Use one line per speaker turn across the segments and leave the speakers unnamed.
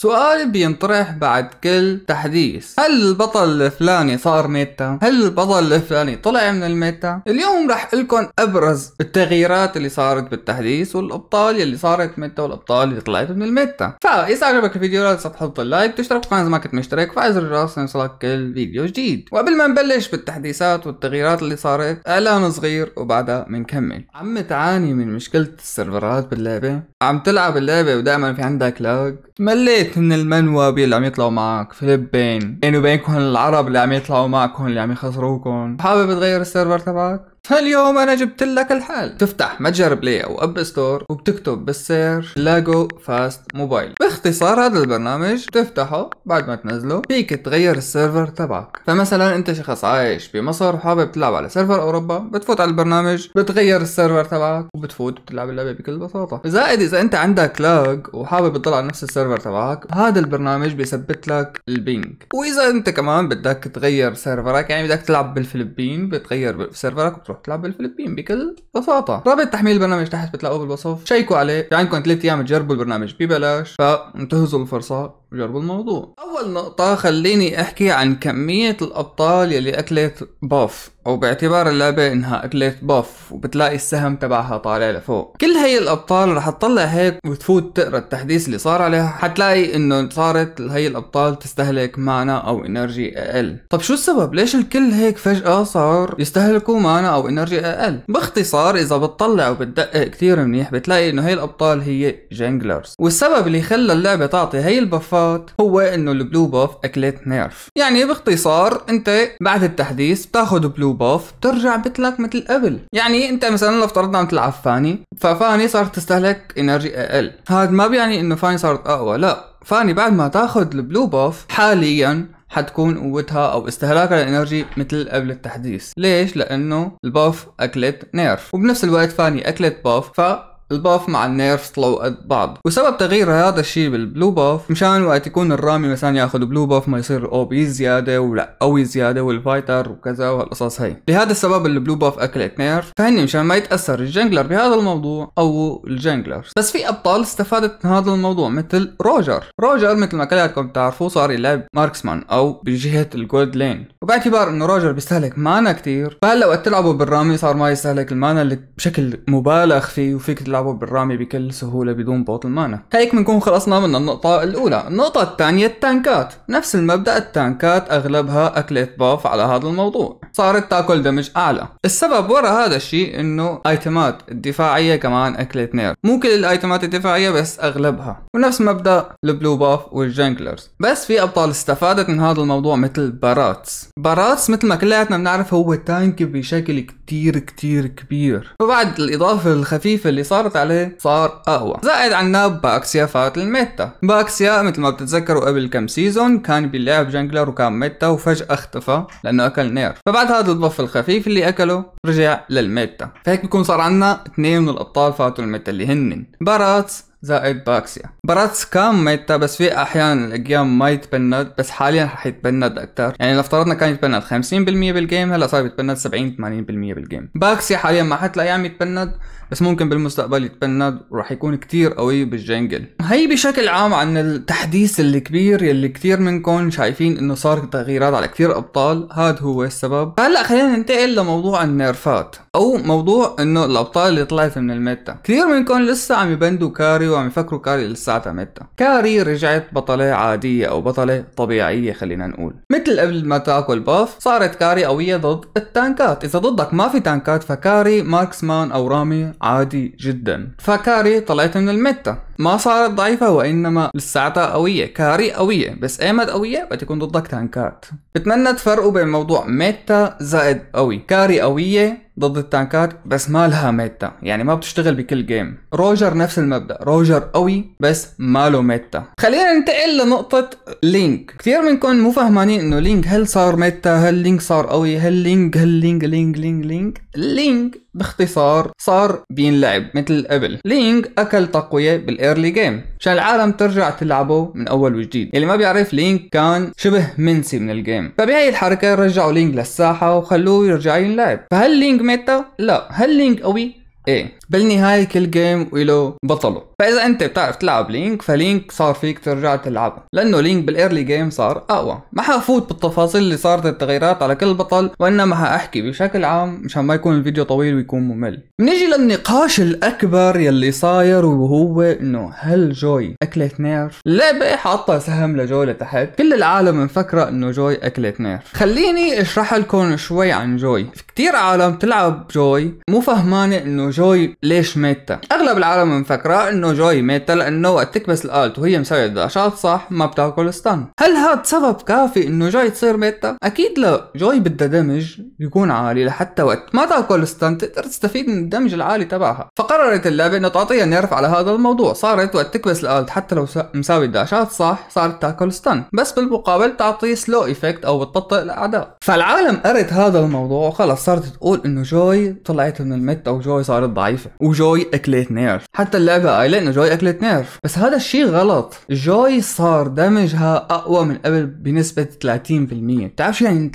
سؤال بينطرح بعد كل تحديث هل البطل الفلاني صار ميتا؟ هل البطل الفلاني طلع من الميتا؟ اليوم رح لكم ابرز التغييرات اللي صارت بالتحديث والابطال اللي صارت ميتا والابطال اللي طلعت من الميتا فاذا عجبك الفيديو لا تنسى تحط اللايك تشترك في اذا ما كنت مشترك وفعل زر الجرس ليوصلك كل فيديو جديد وقبل ما نبلش بالتحديثات والتغييرات اللي صارت اعلان صغير وبعدها بنكمل عم تعاني من مشكله السيرفرات باللعبه عم تلعب اللعبه ودائما في عندك لاج مليت هيك من المنوب اللي عم يطلعوا معك فلبين بيني وبينكم العرب اللي عم يطلعوا معكم اللي عم يخسروكم حابب تغير السيرفر تبعك فاليوم انا جبت لك الحل تفتح متجر بلاي او اب ستور وبتكتب بالسيرش لاجو فاست موبايل باختصار هذا البرنامج بتفتحه بعد ما تنزله فيك تغير السيرفر تبعك فمثلا انت شخص عايش بمصر وحابب تلعب على سيرفر اوروبا بتفوت على البرنامج بتغير السيرفر تبعك وبتفوت بتلعب اللعبه بكل بساطه زائد اذا انت عندك لاج وحابب تضل على نفس السيرفر تبعك هذا البرنامج بيثبت لك البينج واذا انت كمان بدك تغير سيرفرك يعني بدك تلعب بالفلبين بتغير سيرفرك وبتروح بتلعب بالفلبين بكل بساطه رابط تحميل البرنامج تحت بتلاقوه بالوصف شيكوا عليه في عندكم 3 ايام تجربوا البرنامج ببلاش فانتهزوا الفرصه جربوا الموضوع اول نقطه خليني احكي عن كميه الابطال يلي اكلت باف او باعتبار اللعبه انها اكلت باف وبتلاقي السهم تبعها طالع لفوق كل هي الابطال رح تطلع هيك وتفوت تقرا التحديث اللي صار عليها حتلاقي انه صارت هي الابطال تستهلك مانا او انرجي اقل طب شو السبب ليش الكل هيك فجاه صار يستهلكوا مانا او انرجي اقل باختصار اذا بتطلع وبتدقق كثير منيح بتلاقي انه هي الابطال هي جنجلرز والسبب اللي خلى اللعبه تعطي هي البفات الوصفات هو انه البلو باف اكلت نيرف يعني باختصار انت بعد التحديث بتاخذ بلو باف بترجع بتلك مثل قبل يعني انت مثلا لو افترضنا عم تلعب فاني ففاني صارت تستهلك انرجي اقل هذا ما بيعني انه فاني صارت اقوى لا فاني بعد ما تاخذ البلو باف حاليا حتكون قوتها او استهلاكها للانرجي مثل قبل التحديث ليش لانه الباف اكلت نيرف وبنفس الوقت فاني اكلت باف ف الباف مع النيرف طلعوا قد بعض وسبب تغيير هذا الشيء بالبلو باف مشان وقت يكون الرامي مثلا ياخذ بلو باف ما يصير او بي زياده ولا قوي زياده والفايتر وكذا وهالقصص هي لهذا السبب البلو باف اكلت نيرف فهني مشان ما يتاثر الجنجلر بهذا الموضوع او الجنجلر بس في ابطال استفادت من هذا الموضوع مثل روجر روجر مثل ما كلياتكم بتعرفوا صار يلعب ماركسمان او بجهه الجولد لين وباعتبار انه روجر بيستهلك مانا كثير فهلا وقت تلعبوا بالرامي صار ما يستهلك المانا اللي بشكل مبالغ فيه وفيك تلعب يلعبوا بالرامي بكل سهوله بدون بوتل مانا هيك بنكون خلصنا من النقطه الاولى النقطه الثانيه التانكات نفس المبدا التانكات اغلبها اكلت باف على هذا الموضوع صارت تاكل دمج اعلى السبب ورا هذا الشيء انه ايتمات الدفاعيه كمان اكلت نير مو كل الايتمات الدفاعيه بس اغلبها ونفس مبدا البلو باف والجنجلرز بس في ابطال استفادت من هذا الموضوع مثل باراتس باراتس مثل ما كلياتنا بنعرف هو تانك بشكل كتير كتير كتير كبير وبعد الإضافة الخفيفة اللي صارت عليه صار أقوى زائد عنا باكسيا فات الميتا باكسيا مثل ما بتتذكروا قبل كم سيزون كان بيلعب جنجلر وكان ميتا وفجأة اختفى لأنه أكل نير فبعد هذا البف الخفيف اللي أكله رجع للميتا فهيك بيكون صار عنا اثنين من الأبطال فاتوا الميتا اللي هنن باراتس زائد باكسيا مباراة سكام ميتا بس في احيانا الجيم ما يتبند بس حاليا رح يتبند اكثر يعني لو افترضنا كان يتبند 50% بالجيم هلا صار يتبند 70 80% بالجيم باكسيا حاليا ما حتلاقيه عم يتبند بس ممكن بالمستقبل يتبند وراح يكون كتير قوي بالجنجل هي بشكل عام عن التحديث الكبير يلي كتير منكم شايفين انه صار تغييرات على كتير ابطال هذا هو السبب هلا خلينا ننتقل لموضوع النيرفات او موضوع انه الابطال اللي طلعت من الميتا كثير منكم لسه عم يبندوا كاري وعم يفكروا كاري لساتها متى كاري رجعت بطلة عادية أو بطلة طبيعية خلينا نقول مثل قبل ما تاكل باف صارت كاري قوية ضد التانكات إذا ضدك ما في تانكات فكاري ماركسمان أو رامي عادي جدا فكاري طلعت من الميتا ما صارت ضعيفة وإنما لساتها قوية كاري قوية بس ايمت قوية بتكون ضدك تانكات بتمنى تفرقوا بين موضوع ميتا زائد قوي كاري قوية ضد التانكات بس ما لها ميتا يعني ما بتشتغل بكل جيم روجر نفس المبدا روجر قوي بس ما له ميتا خلينا ننتقل لنقطة لينك كثير منكم مو فهمانين انه لينك هل صار ميتا هل لينك صار قوي هل لينك هل لينك لينك لينك لينك لينك باختصار صار بينلعب مثل قبل لينك اكل تقويه بالايرلي جيم عشان العالم ترجع تلعبه من اول وجديد اللي ما بيعرف لينك كان شبه منسي من الجيم فبهي الحركه رجعوا لينك للساحه وخلوه يرجع ينلعب فهل لينك ميتا لا هل لينك قوي ايه بالنهايه كل جيم وله بطله فاذا انت بتعرف تلعب لينك فلينك صار فيك ترجع تلعبه لانه لينك بالايرلي جيم صار اقوى ما حافوت بالتفاصيل اللي صارت التغييرات على كل بطل وانما حاحكي بشكل عام مشان ما يكون الفيديو طويل ويكون ممل بنيجي للنقاش الاكبر يلي صاير وهو انه هل جوي اكلة نير اللعبة حاطة سهم لجوي لتحت كل العالم مفكرة انه جوي اكلة نير خليني اشرح لكم شوي عن جوي في كثير عالم تلعب جوي مو فهمانة انه جوي ليش ميتا اغلب العالم مفكرة انه جوي ميتا لانه وقت تكبس الالت وهي مسوية داشات صح ما بتاكل ستان هل هاد سبب كافي انه جوي تصير ميتا اكيد لا جوي بدها دمج يكون عالي لحتى وقت ما تاكل ستان تقدر تستفيد من الدمج العالي تبعها فقررت اللعبة انه تعطيها نيرف على هذا الموضوع صارت وقت تكبس الالت حتى لو مساوي داشات صح صارت تاكل ستان بس بالمقابل تعطيه سلو ايفكت او بتبطئ الاعداء فالعالم قرت هذا الموضوع وخلص صارت تقول انه جوي طلعت من الميت او جوي صارت ضعيفة نيرف وجوي اكلت نيرف حتى اللعبه قايله انه جوي اكلت نيرف بس هذا الشيء غلط جوي صار دمجها اقوى من قبل بنسبه 30% بتعرف شو يعني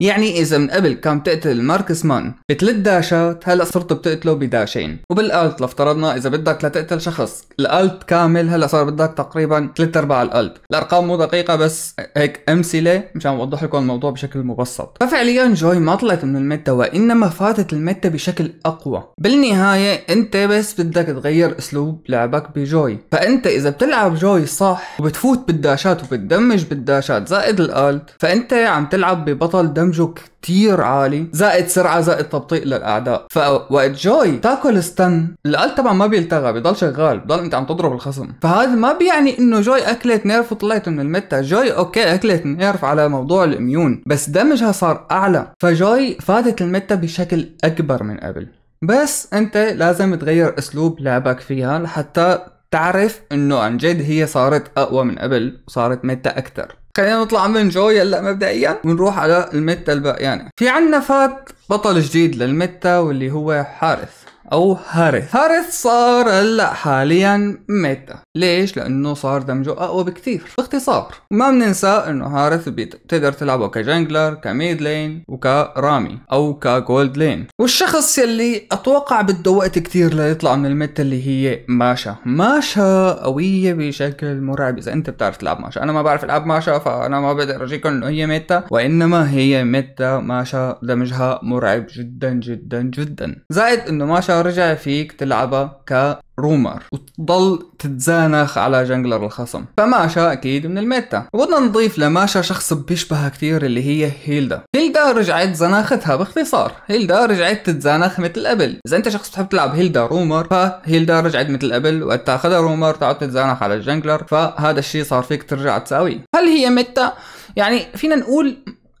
30% يعني اذا من قبل كان تقتل ماركس مان بثلاث داشات هلا صرت بتقتله بداشين وبالالت لافترضنا اذا بدك لتقتل شخص الالت كامل هلا صار بدك تقريبا ثلاث ارباع الالت الارقام مو دقيقه بس هيك امثله مشان اوضح لكم الموضوع بشكل مبسط ففعليا جوي ما طلعت من الميتا وانما فاتت الميتا بشكل اقوى بالنهايه بالنهاية انت بس بدك تغير اسلوب لعبك بجوي فانت اذا بتلعب جوي صح وبتفوت بالداشات وبتدمج بالداشات زائد الالت فانت عم تلعب ببطل دمجه كتير عالي زائد سرعة زائد تبطيء للاعداء فوقت جوي تاكل ستن الالت طبعا ما بيلتغى بضل شغال بضل انت عم تضرب الخصم فهذا ما بيعني انه جوي اكلت نيرف وطلعت من الميتا جوي اوكي اكلت نيرف على موضوع الاميون بس دمجها صار اعلى فجوي فادت الميتا بشكل اكبر من قبل بس انت لازم تغير اسلوب لعبك فيها لحتى تعرف انه عن جد هي صارت اقوى من قبل وصارت ميتا اكثر خلينا نطلع من جو يلا مبدئيا ونروح على الميتا الباقيانه يعني. في عنا فات بطل جديد للميتا واللي هو حارث او هارث هارث صار هلا حاليا ميتا ليش لانه صار دمجه اقوى بكثير باختصار ما بننسى انه هارث بتقدر تلعبه كجنجلر كميد لين وكرامي او كجولد لين والشخص يلي اتوقع بده وقت كثير ليطلع من الميتا اللي هي ماشا ماشا قويه بشكل مرعب اذا انت بتعرف تلعب ماشا انا ما بعرف العب ماشا فانا ما بقدر اجيكم انه هي ميتا وانما هي ميتا ماشا دمجها مرعب جدا جدا جدا زائد انه ماشا رجع فيك تلعبها كرومر وتضل تتزانخ على جنجلر الخصم فماشا اكيد من الميتا وبدنا نضيف لماشا شخص بيشبهها كثير اللي هي هيلدا هيلدا رجعت زناختها باختصار هيلدا رجعت تتزانخ مثل قبل اذا انت شخص بتحب تلعب هيلدا رومر فهيلدا رجعت مثل قبل وقت تاخذها رومر تقعد تتزانخ على الجنجلر فهذا الشيء صار فيك ترجع تساويه هل هي ميتا يعني فينا نقول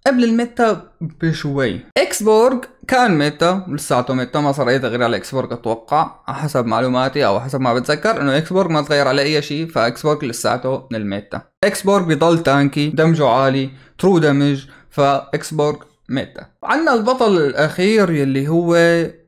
قبل الميتا بشوي اكسبورغ كان ميتا لساته ميتا ما صار اي تغيير على اكسبورغ اتوقع حسب معلوماتي او حسب ما بتذكر انه اكسبورغ ما تغير على اي شيء فاكسبورغ لساته من الميتا اكسبورغ بضل تانكي دمجه عالي ترو دمج فاكسبورغ ميتا عندنا البطل الاخير يلي هو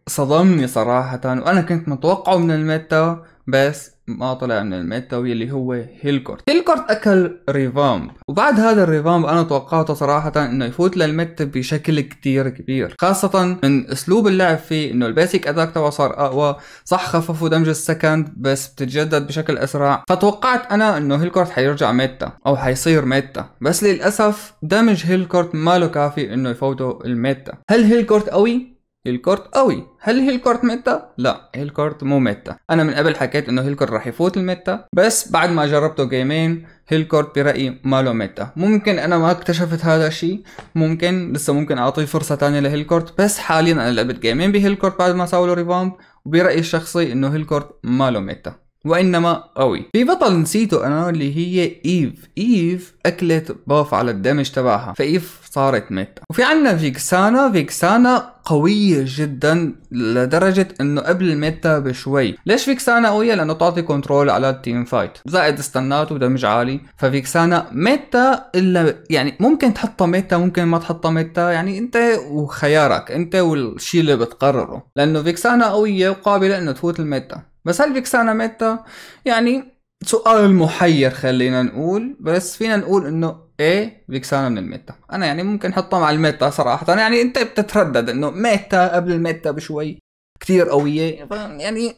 صدمني صراحة وأنا كنت متوقعه من الميتا بس ما طلع من الميتا واللي هو هيلكورت هيلكورت أكل ريفامب وبعد هذا الريفامب أنا توقعته صراحة إنه يفوت للميتا بشكل كتير كبير خاصة من أسلوب اللعب فيه إنه البيسك أداك تبعه صار أقوى صح خففوا دمج السكند بس بتتجدد بشكل أسرع فتوقعت أنا إنه هيلكورت حيرجع ميتا أو حيصير ميتا بس للأسف دمج هيلكورت له كافي إنه يفوته الميتا هل هيلكورت قوي؟ هيلكورت قوي هل هيلكورت ميتا لا هيلكورت مو ميتا انا من قبل حكيت انه هيلكورت راح يفوت الميتا بس بعد ما جربته جيمين هيلكورت برأيي ما له ميتا ممكن انا ما اكتشفت هذا الشيء ممكن لسه ممكن اعطيه فرصه ثانيه لهيلكورت بس حاليا انا لعبت جيمين بهيلكورت بعد ما سووا له ريفامب وبرأيي الشخصي انه هيلكورت ما له ميتا وانما قوي في بطل نسيته انا اللي هي ايف ايف اكلت باف على الدمج تبعها فايف صارت ميتا وفي عنا فيكسانا فيكسانا قوية جدا لدرجة انه قبل الميتا بشوي ليش فيكسانا قوية لانه تعطي كنترول على التيم فايت زائد استنات ودمج عالي ففيكسانا ميتا الا يعني ممكن تحطها ميتا ممكن ما تحطها ميتا يعني انت وخيارك انت والشيء اللي بتقرره لانه فيكسانا قوية وقابلة انه تفوت الميتا بس هل فيكسانا ميتا يعني سؤال محير خلينا نقول بس فينا نقول انه ايه فيكسانا من الميتا انا يعني ممكن احطها مع الميتا صراحه يعني انت بتتردد انه ميتا قبل الميتا بشوي كثير قويه يعني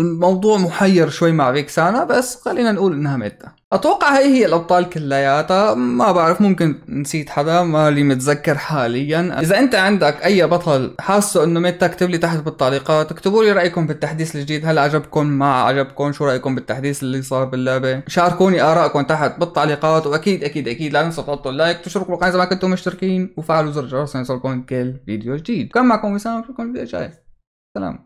الموضوع محير شوي مع فيكسانا بس خلينا نقول انها ميتة اتوقع هي هي الابطال كلياتها ما بعرف ممكن نسيت حدا مالي متذكر حاليا اذا انت عندك اي بطل حاسه انه ميتا اكتب لي تحت بالتعليقات اكتبوا لي رايكم بالتحديث الجديد هل عجبكم ما عجبكم شو رايكم بالتحديث اللي صار باللعبه شاركوني ارائكم تحت بالتعليقات واكيد اكيد اكيد لا تنسوا تحطوا لايك تشتركوا بالقناه اذا ما كنتم مشتركين وفعلوا زر الجرس ليصلكم كل فيديو جديد كان معكم وسام اشوفكم الفيديو الجاي سلام